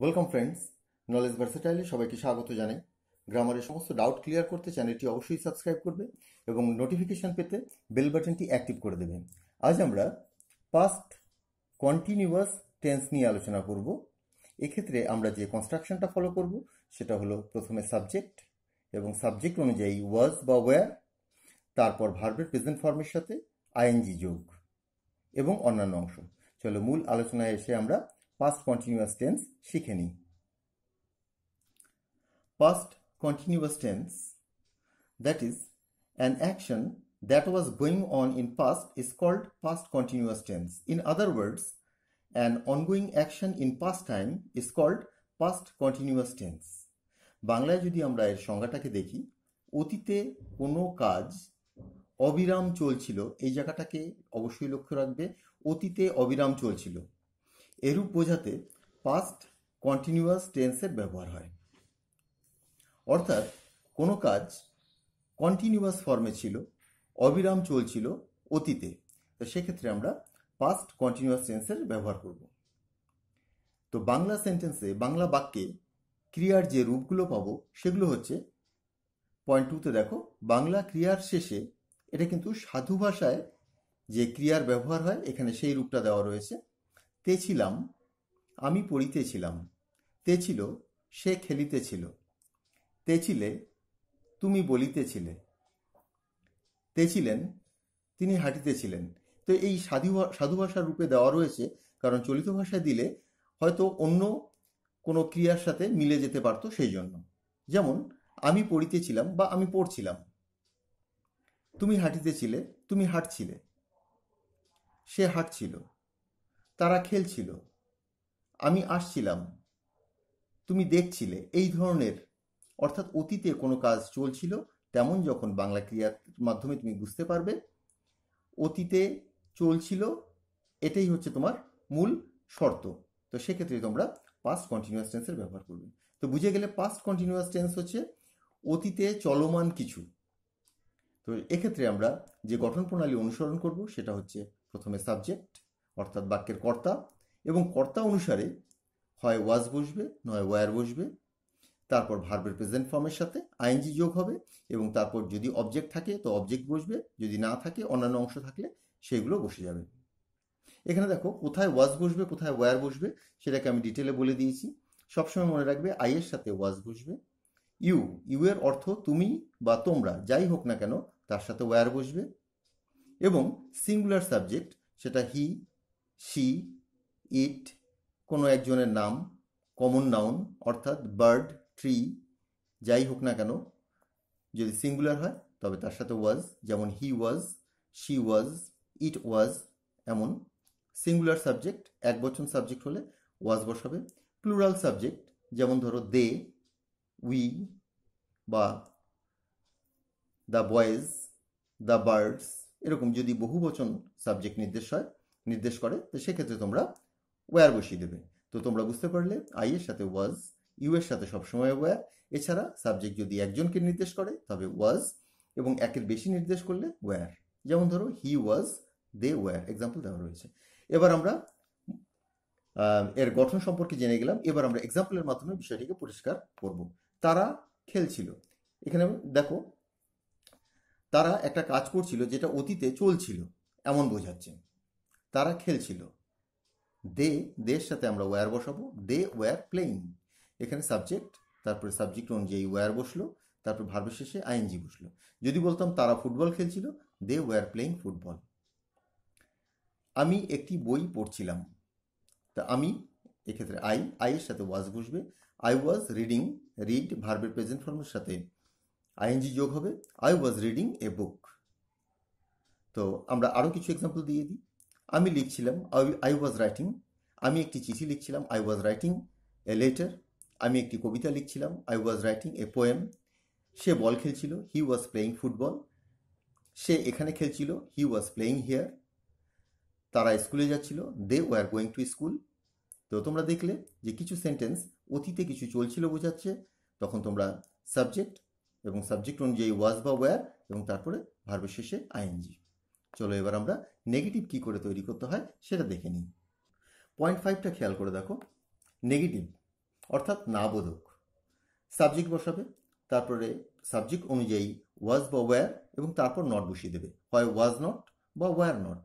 welcome friends knowledge ভার্সেটাইলে সবাইকে স্বাগত জানাই গ্রামারের সমস্ত ডাউট ক্লিয়ার করতে চ্যানেলটি অবশ্যই সাবস্ক্রাইব করবে এবং নোটিফিকেশন পেতে বেল বাটনটি অ্যাক্টিভ করে দেবেন আজ আমরা পাস্ট কন্টিনিউয়াস টেন্স নিয়ে আলোচনা করব এক্ষেত্রে আমরা যে কনস্ট্রাকশনটা ফলো করব সেটা হলো প্রথমে সাবজেক্ট এবং সাবজেক্ট অনুযায়ী ওয়াজ বা ওয়্যার তারপর ভার্বের প্রেজেন্ট ফর্মের সাথে আইএনজি যোগ এবং অন্যান্য অংশ চলো মূল আলোচনায় এসে আমরা past continuous tense শিখে নিই past continuous tense that is an action that was going on in past is called past continuous tense in other words an ongoing action in past time is called past continuous tense বাংলায় যদি আমরা এর সংজ্ঞাটাকে দেখি অতীতে কোনো কাজ অবিরাম চলছিল এই জায়গাটাকে অবশ্যই লক্ষ্য রাখবে অতীতে অবিরাম চলছিল এরূপ বোঝাতে পাস্ট কন্টিনিউয়াস টেন্সের ব্যবহার হয় অর্থাৎ কোনো কাজ কন্টিনিউয়াস ফর্মে ছিল অবিরাম চলছিল অতীতে তো সেক্ষেত্রে আমরা পাস্ট কন্টিনিউয়াস টেন্সের ব্যবহার করব তো বাংলা সেন্টেন্সে বাংলা বাক্যে ক্রিয়ার যে রূপগুলো পাব সেগুলো হচ্ছে পয়েন্ট টুতে দেখো বাংলা ক্রিয়ার শেষে এটা কিন্তু সাধু ভাষায় যে ক্রিয়ার ব্যবহার হয় এখানে সেই রূপটা দেওয়া রয়েছে তেছিলাম আমি পড়িতেছিলাম তেছিল সে খেলিতেছিল তেছিলে তুমি বলিতেছিলে তেছিলেন তিনি হাঁটিতেছিলেন তো এই সাধু সাধু ভাষার রূপে দেওয়া রয়েছে কারণ চলিত ভাষায় দিলে হয়তো অন্য কোনো ক্রিয়ার সাথে মিলে যেতে পারত সেই জন্য যেমন আমি পড়িতেছিলাম বা আমি পড়ছিলাম তুমি হাঁটিতেছিলে তুমি হাঁটছিলে সে হাঁটছিল তারা খেলছিল আমি আসছিলাম তুমি দেখছিলে এই ধরনের অর্থাৎ অতীতে কোনো কাজ চলছিল তেমন যখন বাংলা ক্রিয়ার মাধ্যমে তুমি বুঝতে পারবে অতীতে চলছিল এটাই হচ্ছে তোমার মূল শর্ত তো সেক্ষেত্রে তোমরা পাস্ট কন্টিনিউয়াস টেন্সের ব্যবহার করবে তো বুঝে গেলে পাস্ট কন্টিনিউয়াস টেন্স হচ্ছে অতীতে চলমান কিছু তো এক্ষেত্রে আমরা যে গঠন প্রণালী অনুসরণ করব সেটা হচ্ছে প্রথমে সাবজেক্ট অর্থাৎ বাক্যের কর্তা এবং কর্তা অনুসারে হয় ওয়াজ বসবে নয় ওয়ার বসবে তারপর ভার্বের প্রেজেন্ট ফর্মের সাথে আইএনজি যোগ হবে এবং তারপর যদি অবজেক্ট থাকে তো অবজেক্ট বসবে যদি না থাকে অন্যান্য অংশ থাকলে সেগুলো বসে যাবে এখানে দেখো কোথায় ওয়াজ বসবে কোথায় ওয়ার বসবে সেটাকে আমি ডিটেলে বলে দিয়েছি সবসময় মনে রাখবে আই এর সাথে ওয়াজ বসবে ইউ ইউ এর অর্থ তুমি বা তোমরা যাই হোক না কেন তার সাথে ওয়ার বসবে এবং সিঙ্গুলার সাবজেক্ট সেটা হি সি ইট কোনো একজনের নাম কমন নাউন অর্থাৎ বার্ড ট্রি যাই হোক না কেন যদি সিঙ্গুলার হয় তবে তার সাথে ওয়াজ যেমন হি ওয়াজ শি ওয়াজ ইট ওয়াজ এমন সিঙ্গুলার সাবজেক্ট এক বচন সাবজেক্ট হলে ওয়াজ বসাবে প্লুরাল সাবজেক্ট যেমন ধরো দে উই বা দ্য বয়েজ দ্য বার্ডস এরকম যদি বহু বচন সাবজেক্ট নির্দেশ হয় নির্দেশ করে তো সেক্ষেত্রে তোমরা ওয়্যার বসিয়ে দেবে তো তোমরা বুঝতে পারলে আই এর সাথে ওয়াজ ইউ এর সাথে সবসময় ওয়্যার এছাড়া সাবজেক্ট যদি একজনকে নির্দেশ করে তবে ওয়াজ এবং একের বেশি নির্দেশ করলে ওয়্যার যেমন ধরো হি ওয়াজ দে ওয়্যার এক্সাম্পল দেওয়া রয়েছে এবার আমরা এর গঠন সম্পর্কে জেনে গেলাম এবার আমরা এক্সাম্পলের মাধ্যমে বিষয়টিকে পরিষ্কার করব তারা খেলছিল এখানে দেখো তারা একটা কাজ করছিল যেটা অতীতে চলছিল এমন বোঝাচ্ছে তারা খেলছিল দে দের সাথে আমরা ওয়্যার বসাবো দে ওয়্যার প্লেয়িং এখানে সাবজেক্ট তারপরে সাবজেক্ট অনুযায়ী ওয়্যার বসলো তারপর ভার্বের শেষে আইএনজি বসলো যদি বলতাম তারা ফুটবল খেলছিল দে ওয়্যার প্লেয়িং ফুটবল আমি একটি বই পড়ছিলাম তা আমি এক্ষেত্রে আই আইয়ের সাথে ওয়াজ বসবে আই ওয়াজ রিডিং রিড ভার্বের প্রেজেন্ট ফর্মের সাথে আইএনজি যোগ হবে আই ওয়াজ রিডিং এ বুক তো আমরা আরও কিছু এক্সাম্পল দিয়ে দিই আমি লিখছিলাম আই ওয়াজ রাইটিং আমি একটি চিঠি লিখছিলাম I was writing a letter আমি একটি কবিতা লিখছিলাম I was writing a poem সে বল খেলছিল হি ওয়াজ প্লেয়িং ফুটবল সে এখানে খেলছিল হি ওয়াজ প্লেয়িং হিয়ার তারা স্কুলে যাচ্ছিল they were going to school তো তোমরা দেখলে যে কিছু সেন্টেন্স অতীতে কিছু চলছিল বোঝাচ্ছে তখন তোমরা সাবজেক্ট এবং সাবজেক্ট অনুযায়ী ওয়াজ বা ওয়্যার এবং তারপরে ভার্বের শেষে আইএনজি চলো এবার আমরা নেগেটিভ কি করে তৈরি করতে হয় সেটা দেখে নিই পয়েন্ট ফাইভটা খেয়াল করে দেখো নেগেটিভ অর্থাৎ না বোধক সাবজেক্ট বসাবে তারপরে সাবজেক্ট অনুযায়ী ওয়াজ বা ওয়্যার এবং তারপর নট বসিয়ে দেবে হয় ওয়াজ নট বা ওয়্যার নট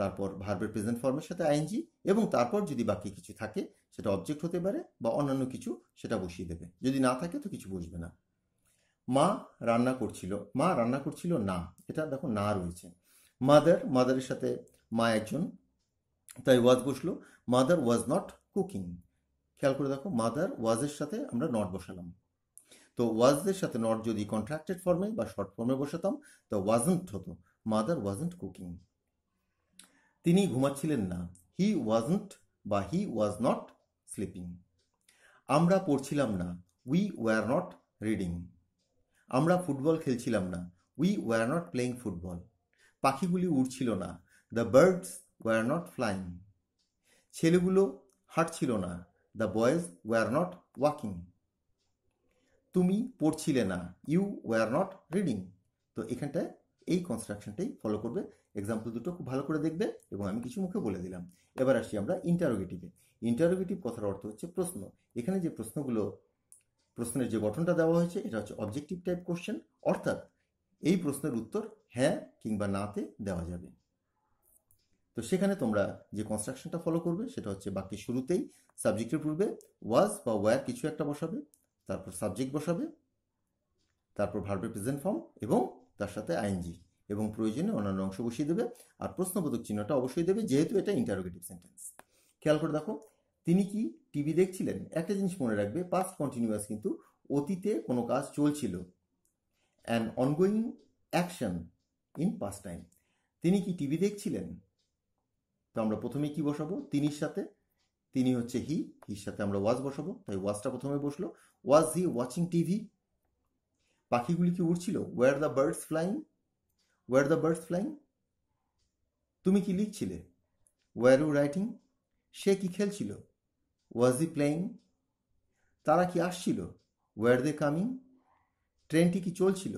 তারপর ভার্বের প্রেজেন্ট ফর্মের সাথে আইএনজি এবং তারপর যদি বাকি কিছু থাকে সেটা অবজেক্ট হতে পারে বা অন্যান্য কিছু সেটা বসিয়ে দেবে যদি না থাকে তো কিছু বসবে না মা রান্না করছিল মা রান্না করছিল না এটা দেখো না রয়েছে মাদার মাদারের সাথে মা একজন তাই ওয়াজ বসলো মাদার ওয়াজ নট কুকিং খেয়াল করে দেখো মাদার ওয়াজের সাথে আমরা নট বসালাম তো ওয়াজের সাথে নট যদি কন্ট্রাক্টেড ফর্মে বা শর্ট ফর্মে বসাতাম তো ওয়াজেন্ট হতো মাদার ওয়াজেন্ট কুকিং তিনি ঘুমাচ্ছিলেন না হি ওয়াজেন্ট বা হি ওয়াজ নট স্লিপিং আমরা পড়ছিলাম না উই ওয়ার নট রিডিং আমরা ফুটবল খেলছিলাম না we were not playing football পাখিগুলি উড়ছিল না the birds were not flying ছেলেগুলো হাঁটছিল না the boys were not walking তুমি পড়ছিলে না ইউ ওয়ার নট রিডিং তো এখানটায় এই কনস্ট্রাকশনটাই ফলো করবে এক্সাম্পল দুটো খুব ভালো করে দেখবে এবং আমি কিছু মুখে বলে দিলাম এবার আসি আমরা ইন্টারোগেটিভে ইন্টারোগেটিভ কথার অর্থ হচ্ছে প্রশ্ন এখানে যে প্রশ্নগুলো প্রশ্নের যে গঠনটা দেওয়া হয়েছে এটা হচ্ছে অবজেক্টিভ টাইপ কোশ্চেন অর্থাৎ এই প্রশ্নের উত্তর হ্যাঁ কিংবা নাতে দেওয়া যাবে তো সেখানে তোমরা যে কনস্ট্রাকশনটা ফলো করবে সেটা হচ্ছে বাক্যের শুরুতেই সাবজেক্টের পূর্বে ওয়াজ বা ওয়ার কিছু একটা বসাবে তারপর সাবজেক্ট বসাবে তারপর ভার্বের প্রেজেন্ট ফর্ম এবং তার সাথে আইনজি এবং প্রয়োজনে অন্যান্য অংশ বসিয়ে দেবে আর প্রশ্নবোধক চিহ্নটা অবশ্যই দেবে যেহেতু এটা ইন্টারোগেটিভ সেন্টেন্স খেয়াল করে দেখো তিনি কি টিভি দেখছিলেন একটা জিনিস মনে রাখবে পাস্ট কন্টিনিউয়াস কিন্তু অতীতে কোনো কাজ চলছিল an ongoing action in past time তিনি কি টিভি দেখছিলেন তো আমরা প্রথমে কি বসাবো তিনির সাথে তিনি হচ্ছে হি হির সাথে আমরা ওয়াজ বসাবো তাই ওয়াজটা প্রথমে বসলো ওয়াজ হি ওয়াচিং টিভি পাখিগুলি কি উড়ছিল were the birds flying were the birds flying তুমি কি লিখছিলে ওয়ার ইউ রাইটিং সে কি খেলছিল ওয়াজ ই প্লেয়িং তারা কি আসছিল ওয়ার দে কামিং ট্রেনটি কি চলছিল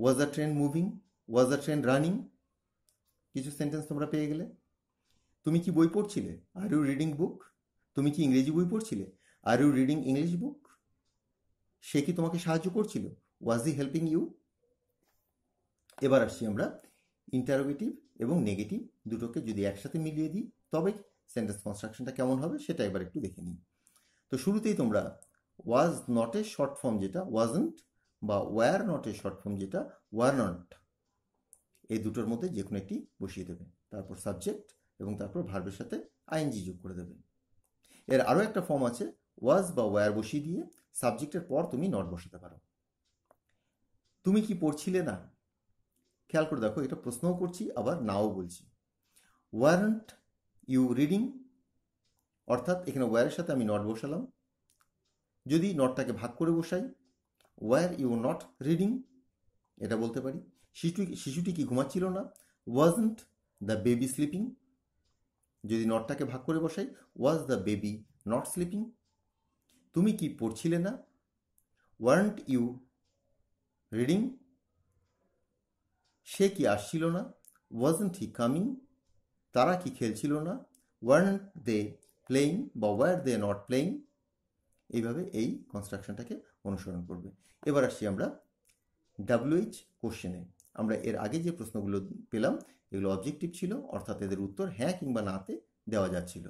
was the train moving was the train running কিছু সেন্টেন্স তোমরা পেয়ে গেলে তুমি কি বই পড়ছিলে আর ইউ রিডিং বুক তুমি কি ইংরেজি বই পড়ছিলে are you reading English book সে কি তোমাকে সাহায্য করছিল ওয়াজ ই হেল্পিং ইউ এবার আসছি আমরা ইন্টারোগেটিভ এবং নেগেটিভ দুটোকে যদি একসাথে মিলিয়ে দিই তবে সেন্টেন্স কনস্ট্রাকশনটা কেমন হবে সেটা এবার একটু দেখে নিই তো শুরুতেই তোমরা was not a short form যেটা ওয়াজন্ট বা ওয়ার নটের শর্ট ফর্ম যেটা ওয়ার নট এই দুটোর মধ্যে যে কোনো একটি বসিয়ে দেবেন তারপর সাবজেক্ট এবং তারপর ভার্বের সাথে আইএনজি যোগ করে দেবেন এর আরও একটা ফর্ম আছে ওয়াজ বা ওয়ার বসিয়ে দিয়ে সাবজেক্টের পর তুমি নট বসাতে পারো তুমি কি পড়ছিলে না খেয়াল করে দেখো এটা প্রশ্নও করছি আবার নাও বলছি ওয়ারেন্ট ইউ রিডিং অর্থাৎ এখানে ওয়ারের সাথে আমি নট বসালাম যদি নটটাকে ভাগ করে বসাই ওয়ার ইউ নট রিডিং এটা বলতে পারি শিশু শিশুটি কি ঘুমাচ্ছিল না ওয়াজন্ট দ্য বেবি স্লিপিং যদি নটটাকে ভাগ করে বসাই was the baby not sleeping তুমি কি পড়ছিলে না ওয়ার্ন্ট ইউ রিডিং সে কি আসছিল না ওয়াজন্ট হি কামিং তারা কি খেলছিল না ওয়ার্ন্ট দে প্লেইং বা ওয়ার দে নট প্লেইং এইভাবে এই কনস্ট্রাকশনটাকে অনুসরণ করবে এবার আসছি আমরা ডাব্লিউএইচ কোশ্চেনে আমরা এর আগে যে প্রশ্নগুলো পেলাম এগুলো অবজেক্টিভ ছিল অর্থাৎ এদের উত্তর হ্যাঁ কিংবা নাতে দেওয়া যাচ্ছিল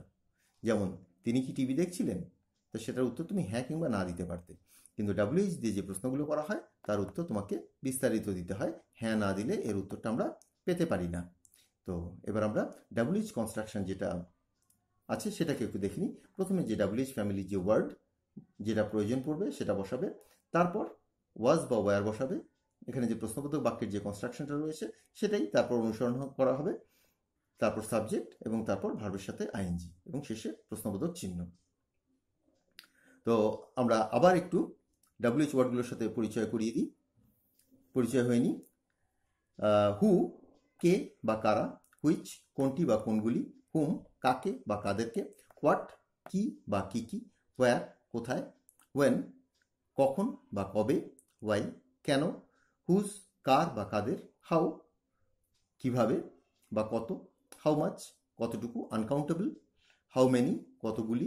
যেমন তিনি কি টিভি দেখছিলেন তো সেটার উত্তর তুমি হ্যাঁ কিংবা না দিতে পারতে কিন্তু ডাব্লিউএইচ দিয়ে যে প্রশ্নগুলো করা হয় তার উত্তর তোমাকে বিস্তারিত দিতে হয় হ্যাঁ না দিলে এর উত্তরটা আমরা পেতে পারি না তো এবার আমরা ডাব্লিউএইচ কনস্ট্রাকশন যেটা আছে সেটাকে একটু দেখিনি প্রথমে যে ডাব্লিউএইচ ফ্যামিলির যে ওয়ার্ড যেটা প্রয়োজন পড়বে সেটা বসাবে তারপর ওয়াজ বা ওয়ার বসাবে এখানে যে প্রশ্নবোধক বাক্যের যে কনস্ট্রাকশনটা রয়েছে সেটাই তারপর অনুসরণ করা হবে তারপর সাবজেক্ট এবং তারপর ভার্বের সাথে আইএনজি এবং শেষে প্রশ্নবোধক চিহ্ন তো আমরা আবার একটু ডাব্লিউএইচ ওয়ার্ডগুলোর সাথে পরিচয় করিয়ে দিই পরিচয় হয়নি হু কে বা কারা হুইচ কোনটি বা কোনগুলি হুম কাকে বা কাদেরকে হোয়াট কি বা কি কি হোয়ার কোথায় ওয়েন কখন বা কবে ওয়াই কেন হুজ কার বা কাদের হাউ কিভাবে বা কত হাউ মাচ কতটুকু আনকাউন্টেবল হাউ মেনি কতগুলি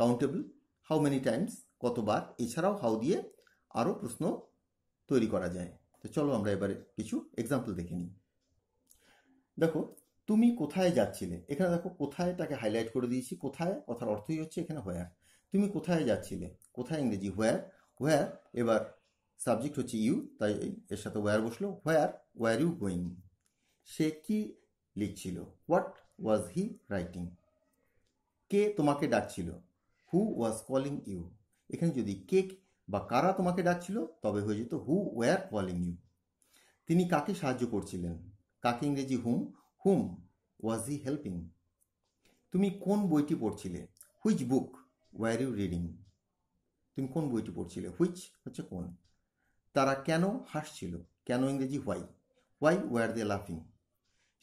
কাউন্টেবল হাউ মেনি টাইমস কতবার এছাড়াও হাউ দিয়ে আরও প্রশ্ন তৈরি করা যায় তো চলো আমরা এবারে কিছু এক্সাম্পল দেখে নিই দেখো তুমি কোথায় যাচ্ছিলে এখানে দেখো কোথায় তাকে হাইলাইট করে দিয়েছি কোথায় কথার অর্থই হচ্ছে এখানে হয়ে তুমি কোথায় যাচ্ছিলে কোথায় ইংরেজি হোয়ার হোয়ার এবার সাবজেক্ট হচ্ছে ইউ তাই এর সাথে ওয়ার বসলো হোয়ার ওয়ার ইউ গোয়িং সে কি লিখছিল হোয়াট ওয়াজ হি রাইটিং কে তোমাকে ডাকছিল হু ওয়াজ কলিং ইউ এখানে যদি কেক বা কারা তোমাকে ডাকছিল তবে হয়ে যেত হু ওয়ার কলিং ইউ তিনি কাকে সাহায্য করছিলেন কাকে ইংরেজি হুম হুম ওয়াজ হি হেল্পিং তুমি কোন বইটি পড়ছিলে which book were you reading তুমি কোন বইটি পড়ছিলে হুইচ হচ্ছে কোন তারা কেন হাসছিল কেন ইংরেজি হোয়াই হোয়াই ওয়ার দে লাফিং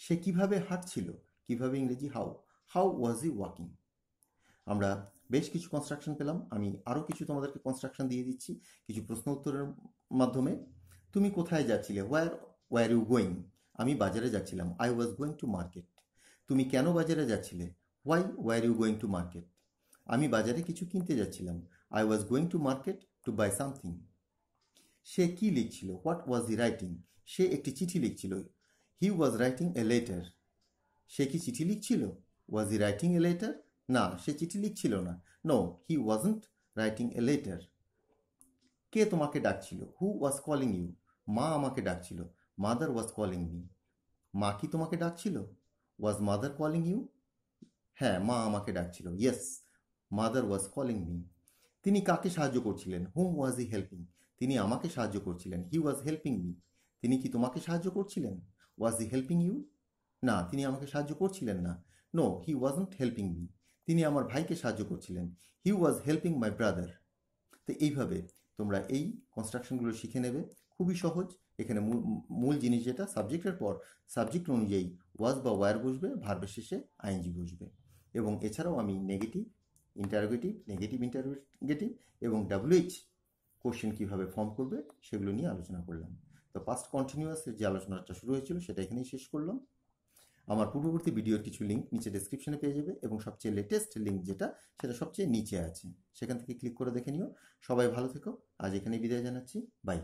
সে কিভাবে হাঁটছিল কিভাবে ইংরেজি how how was he walking আমরা বেশ কিছু কনস্ট্রাকশন পেলাম আমি আরও কিছু তোমাদেরকে কনস্ট্রাকশন দিয়ে দিচ্ছি কিছু প্রশ্ন উত্তরের মাধ্যমে তুমি কোথায় যাচ্ছিলে হোয়ার ওয়ার ইউ গোয়িং আমি বাজারে যাচ্ছিলাম I was going to market তুমি কেন বাজারে যাচ্ছিলে why were you going to market আমি বাজারে কিছু কিনতে যাচ্ছিলাম I was going to market to buy something সে কি লিখছিল হোয়াট ওয়াজ হি রাইটিং সে একটি চিঠি লিখছিল হি ওয়াজ রাইটিং এ লেটার সে কি চিঠি লিখছিল ওয়াজ হি রাইটিং এ লেটার না সে চিঠি লিখছিল না no he wasn't writing a letter কে তোমাকে ডাকছিল হু ওয়াজ কলিং ইউ মা আমাকে ডাকছিল মাদার ওয়াজ কলিং মি মা কি তোমাকে ডাকছিল ওয়াজ মাদার কলিং ইউ হ্যাঁ মা আমাকে ডাকছিল yes mother was calling me তিনি কাকে সাহায্য করছিলেন হোম ওয়াজ ই হেল্পিং তিনি আমাকে সাহায্য করছিলেন হি ওয়াজ হেল্পিং মি তিনি কি তোমাকে সাহায্য করছিলেন ওয়াজ ই হেল্পিং ইউ না তিনি আমাকে সাহায্য করছিলেন না no he wasn't helping me তিনি আমার ভাইকে সাহায্য করছিলেন হি ওয়াজ হেল্পিং মাই ব্রাদার তো এইভাবে তোমরা এই কনস্ট্রাকশনগুলো শিখে নেবে খুবই সহজ এখানে মূল জিনিস যেটা সাবজেক্টের পর সাবজেক্ট অনুযায়ী ওয়াজ বা ওয়ার বসবে ভার্বের শেষে আইনজি বসবে এবং এছাড়াও আমি নেগেটিভ ইন্টারোগেটিভ নেগেটিভ ইন্টারোগেটিভ এবং ডাব্লুএইচ কোশ্চেন কীভাবে ফর্ম করবে সেগুলো নিয়ে আলোচনা করলাম তো পাস্ট কন্টিনিউয়াসের যে আলোচনাটা শুরু হয়েছিল সেটা এখানেই শেষ করলাম আমার পূর্ববর্তী ভিডিওর কিছু লিঙ্ক নিচে ডিসক্রিপশনে পেয়ে যাবে এবং সবচেয়ে লেটেস্ট লিঙ্ক যেটা সেটা সবচেয়ে নিচে আছে সেখান থেকে ক্লিক করে দেখে নিও সবাই ভালো থেকো আজ এখানেই বিদায় জানাচ্ছি বাই